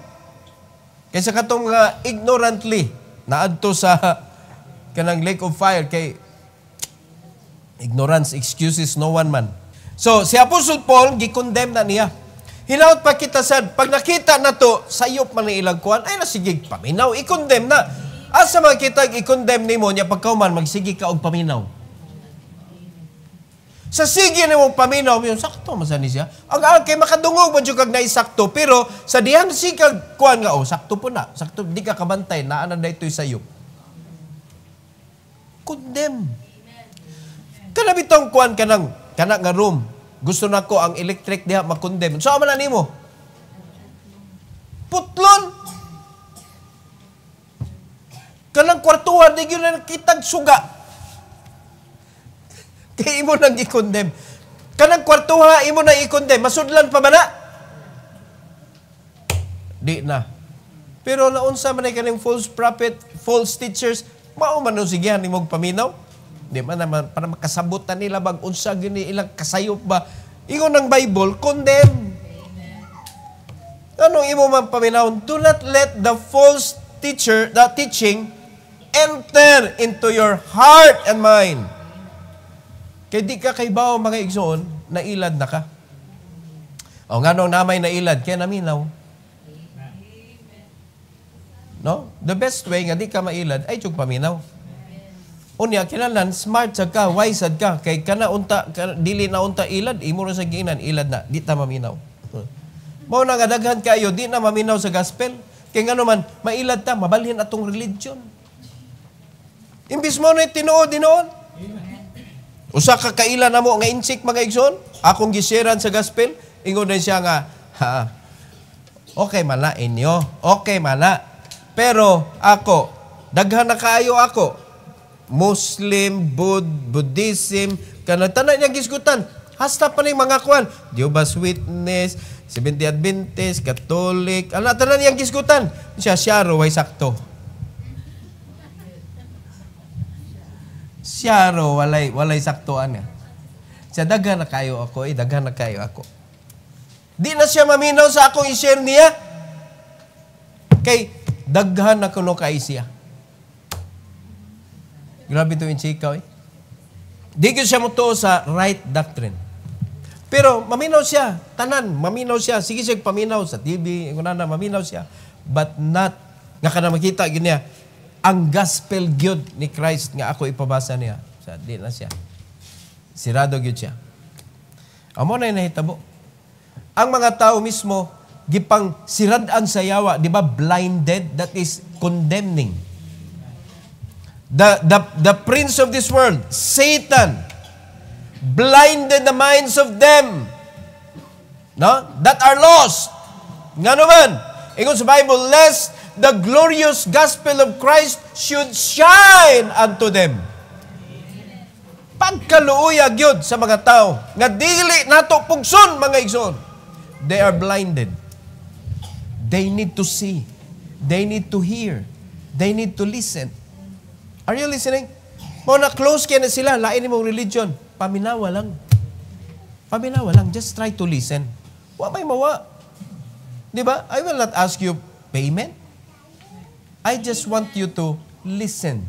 Kaysa katong uh, ignorantly naadto sa kanang lake of fire kay ignorance, excuses, no one man. So, si Apostle Paul, gikondem na niya. Hinaut pa kita sad, pag nakita na to, sayop man ni ilang kuhan, ay nasigig, paminaw, ikondem na. Asa man kita, ikondem ni mo niya, pagkauman, magsige ka og paminaw. Sa sige ni mong paminaw, yun, sakto man siya. Ang ang kay makadungog man jud kag naisakto, pero sa dihang sikag kuan nga, oh, sakto po na, sakto, di ka kabantay, naa na daytoy sayop condemn. Kanabi tong kuan kanang kana nga room. Gusto nako ang electric diha makondem. So na nimo? Putlon. Kanang kwartuhan di gyud na kitag suga. Kay imo nang ikondem. Kanang kwartuha imo na ikondem. Masudlan pa ba na? Di na. Pero naunsa man ay kaning false prophet, false teachers, Mao man nung sigihan ni mog paminaw. Di man naman, para makasabot na nila bag unsa gini ilang kasayop ba. Ingon ng Bible, condemn. Ano imo man paminaw? Do not let the false teacher, the teaching, enter into your heart and mind. Kay di ka kay bawo mga igsoon, na ilad na ka. O nga nung namay nailad, kaya naminaw. No? The best way nga di ka mailad ay jug paminaw. Unya kinahanglan smart sad ka, wise ka kay kana unta kan, dili na unta ilad imo sa giinan ilad na di ta maminaw. Mao na nga daghan kayo di na maminaw sa gospel. Kay ngano man mailad ta mabalhin atong religion. Imbis mo na tinuod dinoon. Usa ka kaila namo nga insik mga igsoon, akong gisiran sa gospel, ingon din siya nga ha, Okay mala inyo. Okay mala. Pero ako, daghan na kaayo ako. Muslim, Bud, Buddhism, kanang tanan niya gisgutan. Hasta pa ning mga kuan. Jehovah's Witness, 70 Adventist, Catholic. Ano tanan niya gisgutan? Siya siyaro way sakto. Siyaro walay walay sakto niya. Siya daghan na kayo ako, eh, daghan na kayo ako. Di na siya maminaw sa akong i-share niya. Kay Daghan na kuno kay siya. Grabe to insikaw eh. Di ko siya mutuo sa right doctrine. Pero maminaw siya, tanan, maminaw siya. Sige siya paminaw sa TV, kunana, maminaw siya. But not, nga ka na makita, ganyan, ang gospel gyud ni Christ nga ako ipabasa niya. Sa di na siya. Sirado gyud siya. Amo na nahitabo. Ang mga tao mismo gipang siradan sa yawa, di ba? Blinded, that is condemning. The, the, the prince of this world, Satan, blinded the minds of them no? that are lost. Nga naman, ingon sa Bible, lest the glorious gospel of Christ should shine unto them. Pagkaluuyag yun sa mga tao, nga dili nato pugson mga igsoon. They are blinded. They need to see. They need to hear. They need to listen. Are you listening? Mo na close kaya na sila, lain mo religion. Paminawa lang. Paminawa lang. Just try to listen. Wa may mawa. Di ba? I will not ask you payment. I just want you to listen.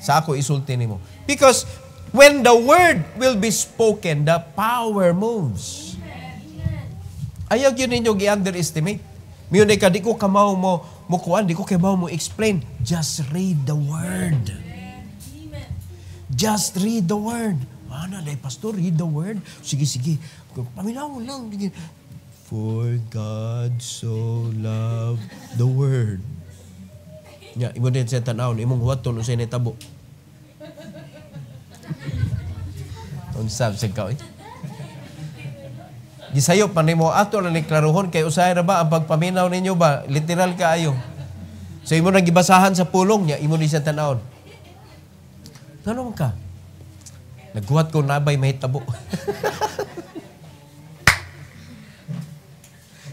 Sa ako, isulti mo. Because when the word will be spoken, the power moves. Ayaw yun ninyo gi-underestimate. Miyo na ka, di ko kamaw mo, mukuan, kuan, di ko kamaw mo explain. Just read the Word. Just read the Word. Mana, day pastor, read the Word. Sige, sige. Paminaw lang. For God so loved the Word. Nya, imo din sa tanaw, imong huwaton sa inay tabo. Unsab sa kaoy. Eh? Gisayop man nimo ato na ni kay usay ra ba ang pagpaminaw ninyo ba literal ka ayo. So imo nang gibasahan sa pulong niya imo ni siya tanawon. Tanong ka. Nagguhat ko nabay mahitabo.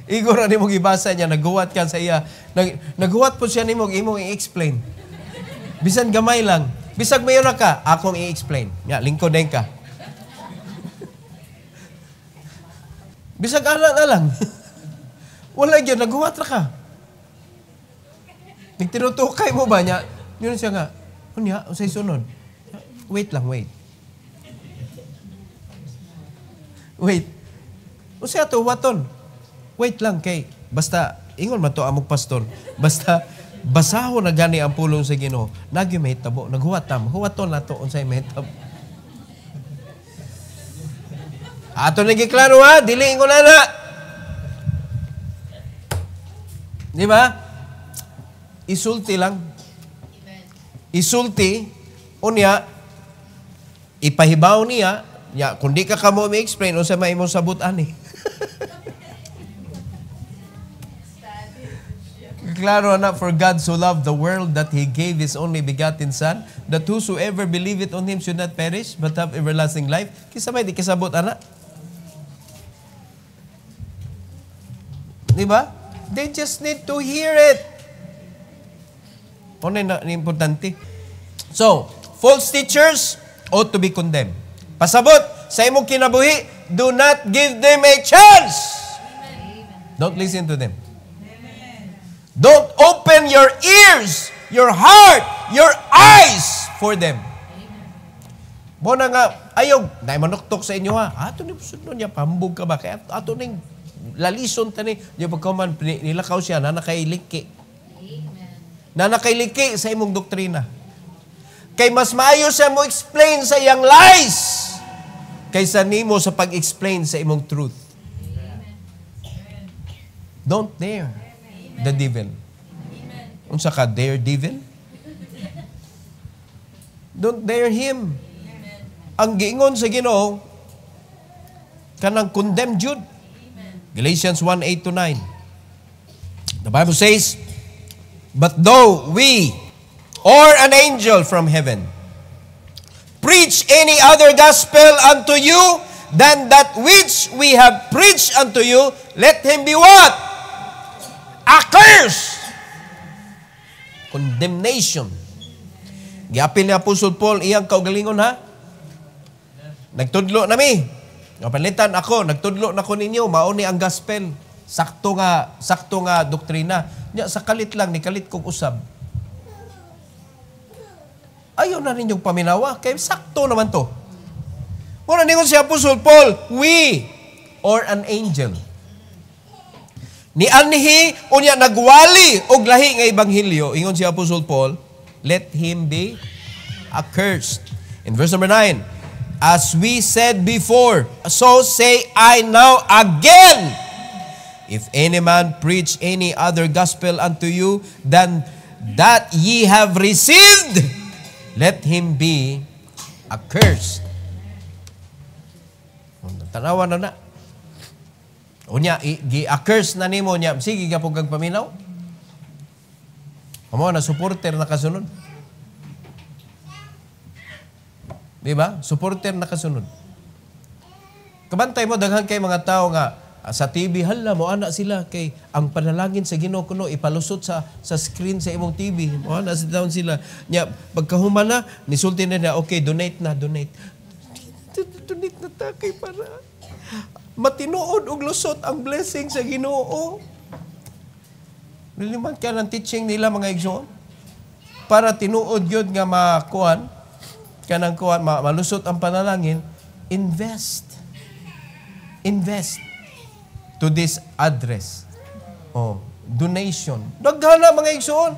Igor ani mo gibasa niya nagguhat ka sa iya. Nag, nagguhat po siya nimo imong i-explain. Bisan gamay lang. Bisag mayo na ka, akong i-explain. Ya, lingkod din ka. Bisag ala na lang. Wala yun, naguwatra ka. Nagtinutukay mo ba niya? Yun siya nga, kunya, sa sunod. Wait lang, wait. Wait. Usa ato, waton. Wait lang kay, basta, ingon man to amog pastor. Basta, basaho na gani ang pulong sa Ginoo. Nagyo may tabo, naghuwat Huwaton na to unsay may tabo. Ato naging klaro ha, dili ko na na. Di ba? Isulti lang. Isulti, unya, ipahibaw niya, ya, kung di ka kamo mi-explain, o sa may imong sabot ani. Eh? Klaro na, for God so loved the world that He gave His only begotten Son, that whosoever believeth on Him should not perish, but have everlasting life. Kisa may di kisabot, anak. Di ba? They just need to hear it. Ano na ano importante? So, false teachers ought to be condemned. Pasabot, sa imong kinabuhi, do not give them a chance. Don't listen to them. Don't open your ears, your heart, your eyes for them. Bona nga, ayaw, na manuktok sa inyo ha. Ato ni sunod niya, pambog ka ba? Kaya ato ning Lalison tani. Diyo pagkaman, nilakaw siya, nanakailiki. Nanakailiki sa imong doktrina. Kay mas maayo siya mo explain sa iyang lies kaysa nimo sa pag-explain sa imong truth. Amen. Don't dare Amen. the devil. Amen. Unsa ka dare devil? Don't dare him. Amen. Ang giingon sa Ginoo kanang condemn Jude Galatians 1:8 to 9. The Bible says, But though we, or an angel from heaven, preach any other gospel unto you than that which we have preached unto you, let him be what? Accursed! Condemnation. Giapil ni Apostle Paul, iyang kaugalingon ha? Nagtudlo nami. Palitan ako, nagtudlo na ko ninyo, mao ni ang gospel. Sakto nga, sakto nga doktrina. Nya sa kalit lang ni kalit kong usab. Ayaw na ninyong paminawa, kay sakto naman to. Muna ningon si Apostle Paul, we or an angel. Ni anhi unya nagwali og lahi nga ebanghelyo, ingon si Apostle Paul, let him be accursed. In verse number 9, As we said before, so say I now again. If any man preach any other gospel unto you than that ye have received, let him be accursed. Tanawa na na. Unya, gi accursed na nimo niya. Sige, kapag kagpaminaw. Amo na supporter na kasunod. Di ba? Supporter na kasunod. Kabantay mo, daghan kay mga tao nga, ah, sa TV, hala mo ana sila kay ang panalangin sa Ginoo kuno ipalusot sa sa screen sa imong TV. Mo ana sa down sila. Nya pagkahuman na nisulti na na okay donate na donate. Donate na ta kay para matinuod og lusot ang blessing sa Ginoo. Niliman ka ng teaching nila mga igsoon para tinuod yun nga makuhan kanang kuha, malusot ang panalangin, invest. Invest to this address. Oh, donation. Daghana mga igsoon.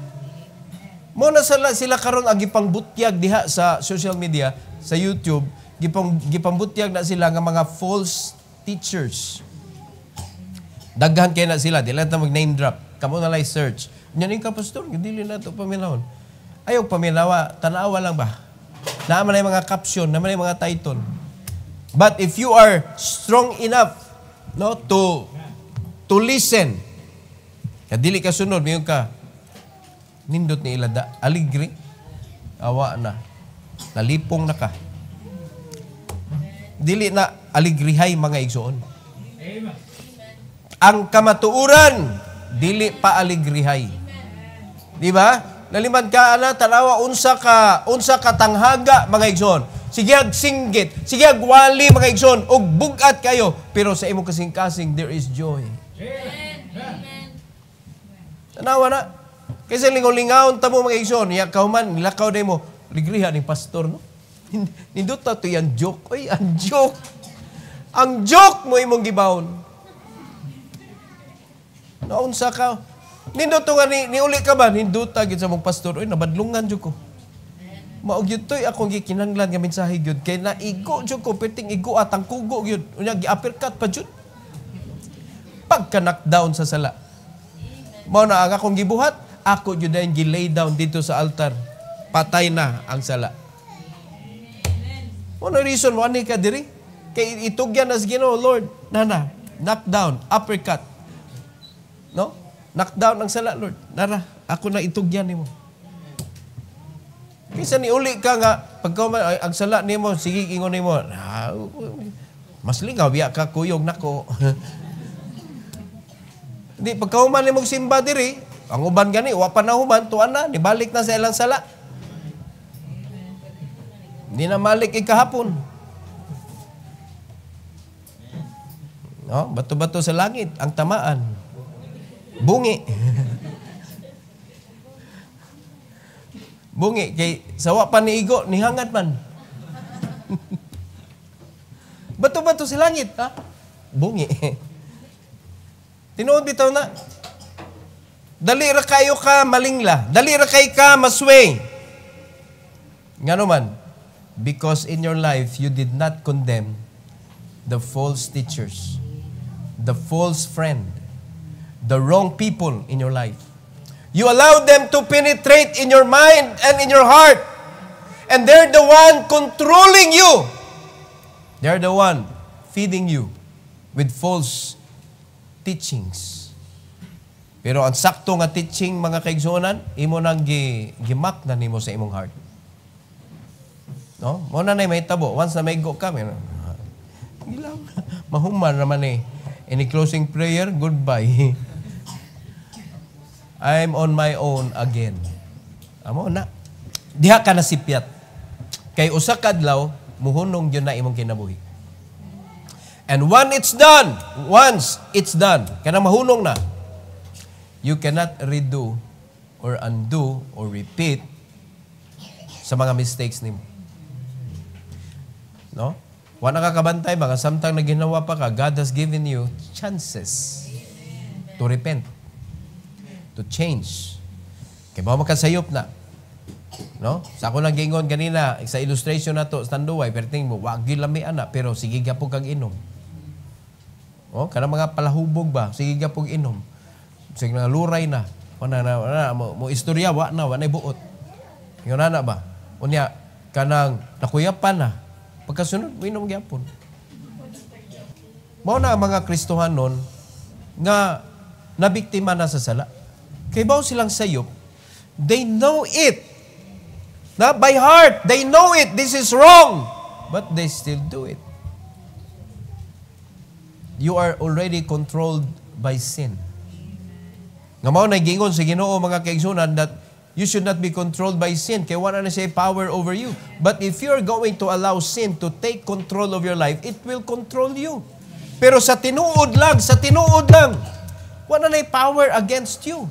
Mo na sila, sila karon ang gipangbutyag diha sa social media, sa YouTube, gipang gipambutyag na sila nga mga false teachers. Daghan kay na sila, dili ta mag name drop. Kamo na lay search. Nya ning ka dili na to pamilawon. Ayaw pamilawa, tanawa lang ba? Naman na yung mga caption, naman na yung mga title. But if you are strong enough no, to to listen, kadili ka sunod, ngayon ka, nindot ni Ilada, aligri, awa na, nalipong na ka. Dili na aligrihay mga igsoon. Ang kamatuuran, dili pa aligrihay. Di ba? Nalimad ka ana tarawa unsa ka unsa ka tanghaga mga igsoon. Sige ag singgit, sige ag wali mga igsoon og bugat kayo pero sa imo kasing-kasing there is joy. Amen. Amen. Tanawa na. Kasi lingaw-lingawon ta mo mga igsoon, ya kauman lakaw day mo ligrihan ni pastor no. Nindot to yan joke. Oy, ang joke. Ang joke mo imong gibawon. Naunsa ka. Ninduto nga ni, uli ka ba? Ninduta gid sa mong pastor. Uy, nabadlungan jud ko. Oh. Maog yun to'y akong gikinanglan nga mensahe yun. Kaya naigo jud ko, oh, piting igo at ang kugo yun. Unya, gi-uppercut pa jud. Pagka knockdown sa sala. Mao na ang akong gibuhat, ako jud na gilay down dito sa altar. Patay na ang sala. Mao na reason mo, ani ka diri? Kay itugyan as Ginoo, Lord, nana, knockdown, uppercut. No? Knockdown ang sala, Lord. Nara, ako na itugyan nimo. Kaysa ni uli ka nga, pagka ang sala nimo, sige ingon nimo. Ah, mas lingaw ya ka kuyog nako. Di pagka human nimo simba diri, ang uban gani wa pa na human tuan na, nibalik na sa ilang sala. Di na malik ikahapon. No, bato-bato sa langit ang tamaan. Bungi. Bungi kay sawa pa ni igo ni hangat man. Bato-bato si langit ha. Bungi. Tinuod bitaw na. Dali ra kayo ka malingla. Dali ra kay ka masway. Ngano man because in your life you did not condemn the false teachers, the false friend, the wrong people in your life. You allow them to penetrate in your mind and in your heart. And they're the one controlling you. They're the one feeding you with false teachings. Pero ang sakto nga teaching mga kaigsunan, imo nang gi, gimak na nimo sa imong heart. No? Mo na may tabo. Once na may go ka, may Gilaw. Mahuman naman eh. Any closing prayer, goodbye. I'm on my own again. Amo na. Diha ka na sipyat. Kay usa kadlaw, muhunong yun na imong kinabuhi. And when it's done, once it's done, kana mahunong na, you cannot redo or undo or repeat sa mga mistakes nimo. No? Wa nakakabantay, mga samtang na ginawa pa ka, God has given you chances to repent to change. Kay mo man sayop na. No? Sa ako lang gingon kanina, sa illustration na to, standuway, pero tingin mo, wag lami ana, pero sige ka po kang inom. Oh, kana mga palahubog ba, sige ka po inom. Sige na luray na. Wala na, wala na, mo, mo istorya, wa na, wa na buot. Ngayon na ba? Unya, kanang nakuyapan na. Pagkasunod, inom gyapon. Mao na mga Kristohan nun nga nabiktima na sa sala. Kaibaw silang sayop. They know it. Na by heart, they know it. This is wrong. But they still do it. You are already controlled by sin. Nga mao nagingon sa Ginoo mga kaigsunan that you should not be controlled by sin. kay wala na siya power over you. But if you're going to allow sin to take control of your life, it will control you. Pero sa tinuod lang, sa tinuod lang, wala na power against you.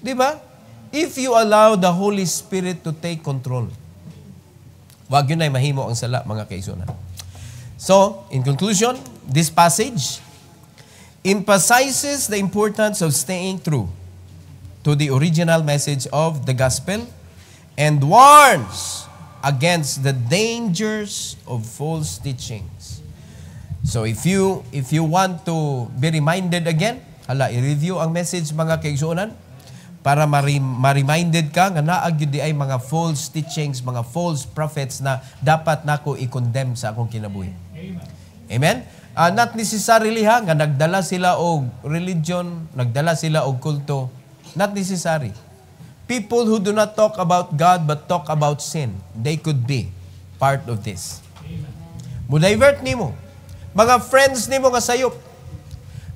Di ba? If you allow the Holy Spirit to take control. Wag yun ay mahimo ang sala, mga kaisunan. So, in conclusion, this passage emphasizes the importance of staying true to the original message of the gospel and warns against the dangers of false teachings. So if you if you want to be reminded again, hala i-review ang message mga kaigsuunan para ma-reminded ka nga naa gyud ay mga false teachings, mga false prophets na dapat nako i-condemn sa akong kinabuhi. Amen. Amen? Uh, not necessarily ha nga nagdala sila og religion, nagdala sila og kulto. Not necessary. People who do not talk about God but talk about sin, they could be part of this. Mo-divert nimo. Mga friends nimo nga sayop.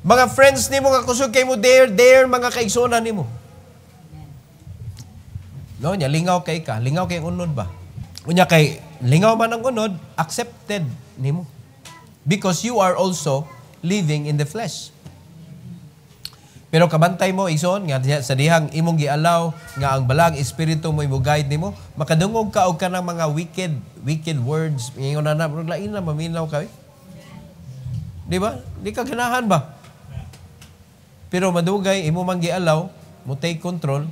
Mga friends nimo nga kusog kay mo dare dare mga kaigsoonan nimo No, nya lingaw kay ka, lingaw kay unod ba? Unya kay lingaw man ang unod, accepted nimo. Because you are also living in the flesh. Pero kabantay mo igsoon nga sa dihang imong giallow nga ang balag espiritu mo imo guide nimo, makadungog ka og kanang mga wicked wicked words. Ingon na na lain na maminaw ka. Eh. Di ba? Di ka ganahan ba? Pero madugay imo man gialaw, mo take control,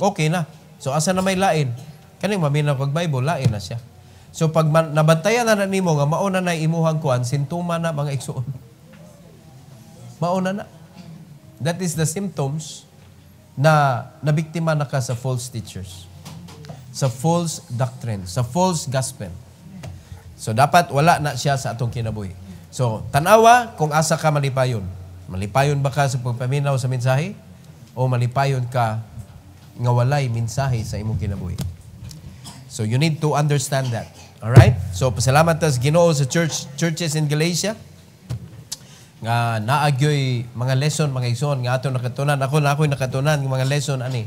okay na. So asa na may lain? Kani maminaw kag Bible lain na siya. So pag man, nabantayan na, nimo nga mauna na imuhang kuan sintoma na mga igsoon. Mao na na. That is the symptoms na nabiktima na ka sa false teachers. Sa false doctrine, sa false gospel. So dapat wala na siya sa atong kinabuhi. So tanawa kung asa ka malipayon. Malipayon ba ka sa pagpaminaw sa mensahe? O malipayon ka nga walay mensahe sa imong kinabuhi. So you need to understand that. All right? So pasalamat tas Ginoo sa church churches in Galatia nga naagyoy mga lesson mga ison nga ato nakatunan ako na ako nakatunan ng mga lesson ani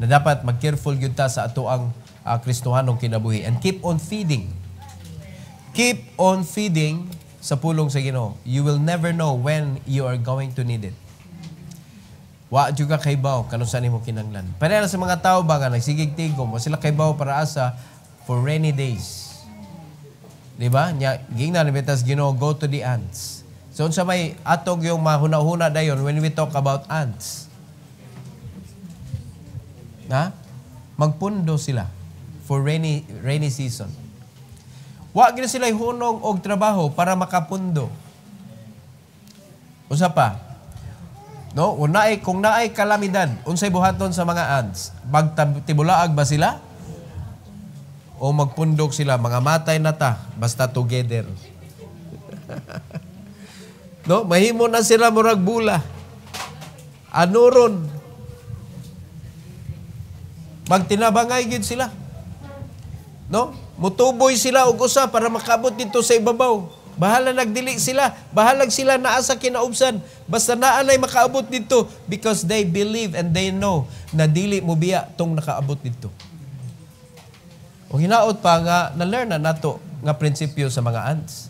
na dapat mag-careful gyud ta sa ato ang uh, Kristohanong kinabuhi and keep on feeding keep on feeding sa pulong sa Ginoo you will never know when you are going to need it Wa ka kaybaw kanon sa nimo kinanglan. Panayala sa mga tao ba nga nagsigigtigom o sila kaybaw para asa for rainy days. Di ba? Nya gingnan bitas Ginoo go to the ants. So unsa may atog yung mahuna-huna dayon when we talk about ants. Na? Magpundo sila for rainy rainy season. Wa gina sila hunong og trabaho para makapundo. Usa pa, No, kung kung naay kalamidad, unsay buhaton sa mga ads? Magtibulaag ba sila? O magpundok sila, mga matay na ta, basta together. no, mahimo na sila murag bula. Ano ron? Magtinabangay gid sila. No? Mutuboy sila og usa para makabot dito sa ibabaw. Bahala nagdili sila. Bahalag sila naa sa kinaubsan. Basta naa nay makaabot dito because they believe and they know na dili mo biya tong nakaabot dito. O hinaot pa nga na-learn na nato nga prinsipyo sa mga ants.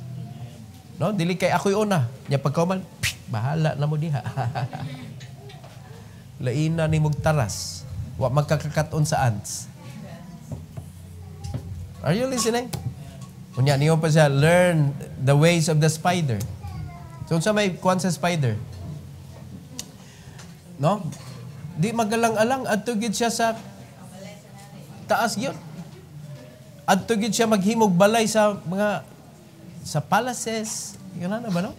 No, dili kay ako'y una. Nya pagkauman, bahala na mo diha. Laina ni mugtaras. Wa magkakakaton sa ants. Are you listening? Unya niyo pa siya learn the ways of the spider. So sa may kuan sa spider? No? Di magalang-alang adto gid siya sa taas gyud. Adto gid siya maghimog balay sa mga sa palaces. Ganun na ba no?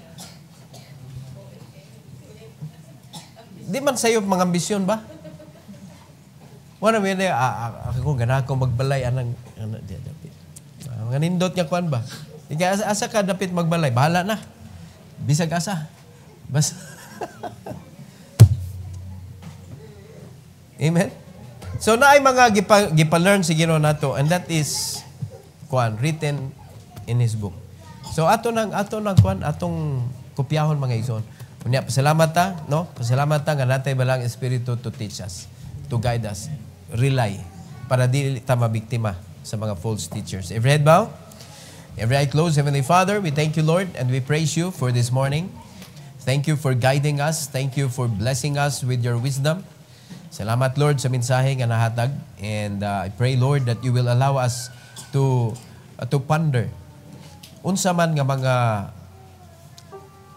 Di man sayo mga ambisyon ba? Wala well, I mean, ako ganako ko magbalay anang, anang Ah, mga nindot nga kuan ba? Kaya asa, asa ka dapit magbalay, bahala na. Bisag asa. Bas. Amen. So naay mga gipa, gipa-learn si Ginoo nato and that is kuan written in his book. So ato nang ato nang kuan atong kopyahon mga igsoon. Unya pasalamat ta, no? Pasalamat ta nga natay balang espiritu to teach us, to guide us, rely para di ta mabiktima sa mga false teachers. Every head bow, every eye closed. Heavenly Father, we thank you, Lord, and we praise you for this morning. Thank you for guiding us. Thank you for blessing us with your wisdom. Salamat, Lord, sa mensahe nga nahatag. And uh, I pray, Lord, that you will allow us to uh, to ponder unsa man nga mga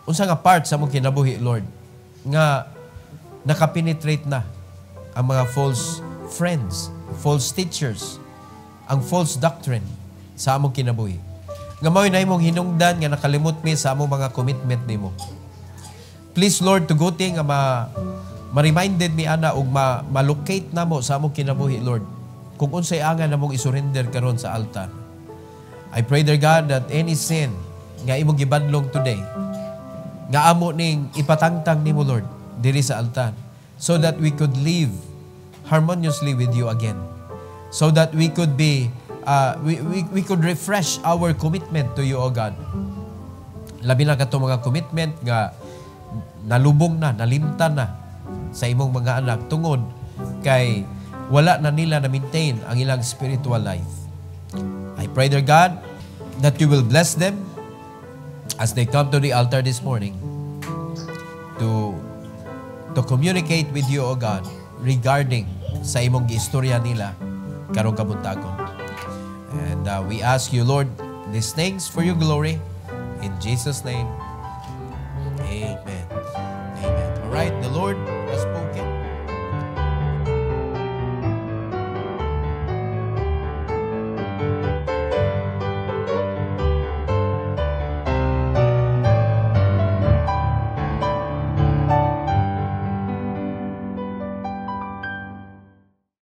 unsa nga part sa mong kinabuhi, Lord, nga nakapenetrate na ang mga false friends, false teachers, ang false doctrine sa among kinabuhi. Nga mao'y na imong hinungdan nga nakalimot mi sa among mga commitment nimo. Please Lord tuguti nga ma ma-reminded mi ana og ma malocate namo sa among kinabuhi Lord kung unsay angan namong isurrender karon sa altar. I pray dear God that any sin nga imong gibadlong today nga amo ning ipatangtang nimo Lord diri sa altar so that we could live harmoniously with you again so that we could be, uh, we, we, we could refresh our commitment to you, O God. Labi na ka mga commitment nga nalubong na, nalimtan na sa imong mga anak tungod kay wala na nila na maintain ang ilang spiritual life. I pray, dear God, that you will bless them as they come to the altar this morning to to communicate with you, O God, regarding sa imong giistorya nila karong kabuntagon. And uh, we ask you, Lord, these things for your glory. In Jesus' name, amen. Amen. All right, the Lord